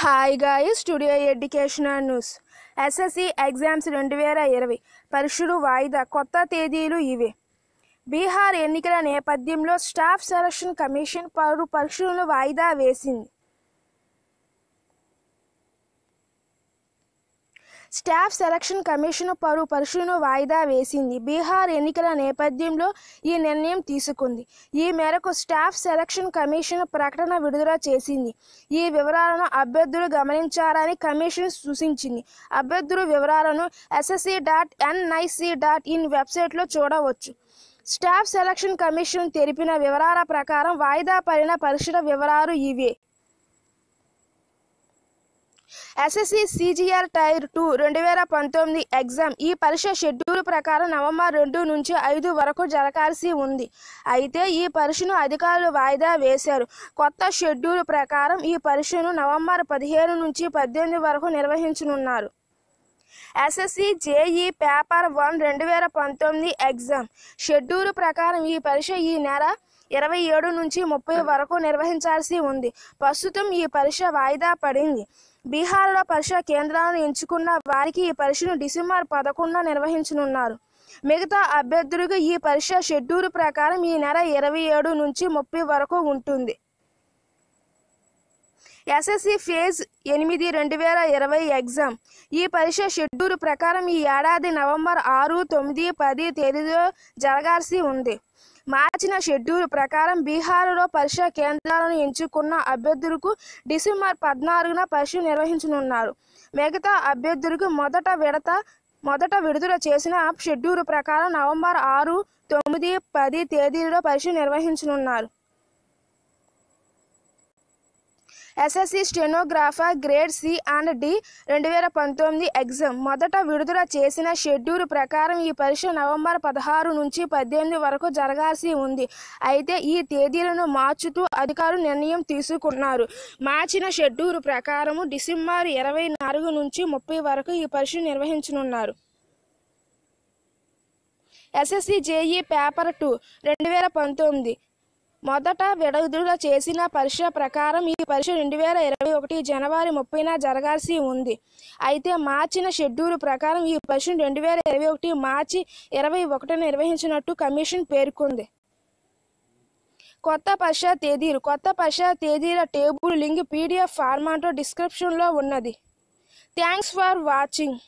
hi గాయ studio educational news SSC exams రెండు వేల ఇరవై పరీక్షలు వాయిదా కొత్త తేదీలు ఇవే బీహార్ ఎన్నికల నేపథ్యంలో స్టాఫ్ సెలక్షన్ కమిషన్ పలు పరీక్షలను వాయిదా వేసింది స్టాఫ్ సెలక్షన్ కమిషన్ పరు పరీక్షలను వాయిదా వేసింది బీహార్ ఎన్నికల నేపథ్యంలో ఈ నిర్ణయం తీసుకుంది ఈ మేరకు స్టాఫ్ సెలక్షన్ కమిషన్ ప్రకటన విడుదల చేసింది ఈ వివరాలను అభ్యర్థులు గమనించారని కమిషన్ సూచించింది అభ్యర్థుల వివరాలను SSC dot NIC dot in వెబ్సైట్లో చూడవచ్చు స్టాఫ్ సెలక్షన్ కమిషన్ తెలిపిన వివరాల ప్రకారం వాయిదా పడిన పరీక్షల వివరాలు ఇవే ఎస్ఎస్సి సిజిఆర్ టైర్ టూ రెండు వేల పంతొమ్మిది ఎగ్జామ్ ఈ పరీక్ష షెడ్యూల్ ప్రకారం నవంబర్ రెండు నుంచి ఐదు వరకు జరగాల్సి ఉంది అయితే ఈ పరీక్షను అధికారులు వాయిదా వేశారు కొత్త షెడ్యూల్ ప్రకారం ఈ పరీక్షను నవంబర్ పదిహేను నుంచి పద్దెనిమిది వరకు నిర్వహించనున్నారు ఎస్ఎస్సి జేఈ పేపర్ వన్ రెండు వేల పంతొమ్మిది ఎగ్జామ్ షెడ్యూల్ ప్రకారం ఈ పరీక్ష ఈ నెల ఇరవై ఏడు నుంచి ముప్పై వరకు నిర్వహించాల్సి ఉంది ప్రస్తుతం ఈ పరీక్ష వాయిదా పడింది బీహార్లో పరీక్ష కేంద్రాలను ఎంచుకున్న వారికి ఈ పరీక్షను డిసెంబర్ పదకొండున నిర్వహించనున్నారు మిగతా అభ్యర్థులకు ఈ పరీక్ష షెడ్యూల్ ప్రకారం ఈ నెల ఇరవై ఏడు నుంచి ముప్పై వరకు ఉంటుంది ఎస్ఎస్సి ఫేజ్ ఎనిమిది రెండు వేల ఇరవై ఎగ్జామ్ ఈ పరీక్ష షెడ్యూల్ ప్రకారం ఈ ఏడాది నవంబర్ ఆరు తొమ్మిది పది తేదీలో జరగాల్సి ఉంది మార్చిన షెడ్యూల్ ప్రకారం బీహార్లో పరీక్ష కేంద్రాలను ఎంచుకున్న అభ్యర్థులకు డిసెంబర్ పద్నాలుగున పరీక్ష నిర్వహించనున్నారు మిగతా అభ్యర్థులకు మొదట విడత మొదట విడుదల చేసిన షెడ్యూల్ ప్రకారం నవంబర్ ఆరు తొమ్మిది పది తేదీలలో పరీక్ష నిర్వహించనున్నారు SSC stenographer grade C and D రెండు వేల పంతొమ్మిది ఎగ్జామ్ మొదట విడుదల చేసిన షెడ్యూల్ ప్రకారం ఈ పరీక్ష నవంబర్ పదహారు నుంచి పద్దెనిమిది వరకు జరగాల్సి ఉంది అయితే ఈ తేదీలను మార్చుతూ అధికారులు నిర్ణయం తీసుకున్నారు మార్చిన షెడ్యూల్ ప్రకారం డిసెంబర్ ఇరవై నాలుగు నుంచి ముప్పై వరకు ఈ పరీక్ష నిర్వహించనున్నారు ఎస్ఎస్సి జేఈ పేపర్ టూ రెండు వేల పంతొమ్మిది మొదట విడుదల చేసిన పరీక్ష ప్రకారం ఈ పరీక్ష రెండు వేల ఇరవై ఒకటి జనవరి ముప్పైన జరగాల్సి ఉంది అయితే మార్చిన షెడ్యూల్ ప్రకారం ఈ పరీక్ష రెండు వేల ఇరవై ఒకటి మార్చి ఇరవై ఒకటి నిర్వహించినట్టు కమిషన్ పేర్కొంది కొత్త పరీక్ష తేదీలు కొత్త పరీక్ష తేదీల టేబుల్ లింక్ పీడిఎఫ్ ఫార్మాటో డిస్క్రిప్షన్లో ఉన్నది థ్యాంక్స్ ఫర్ వాచింగ్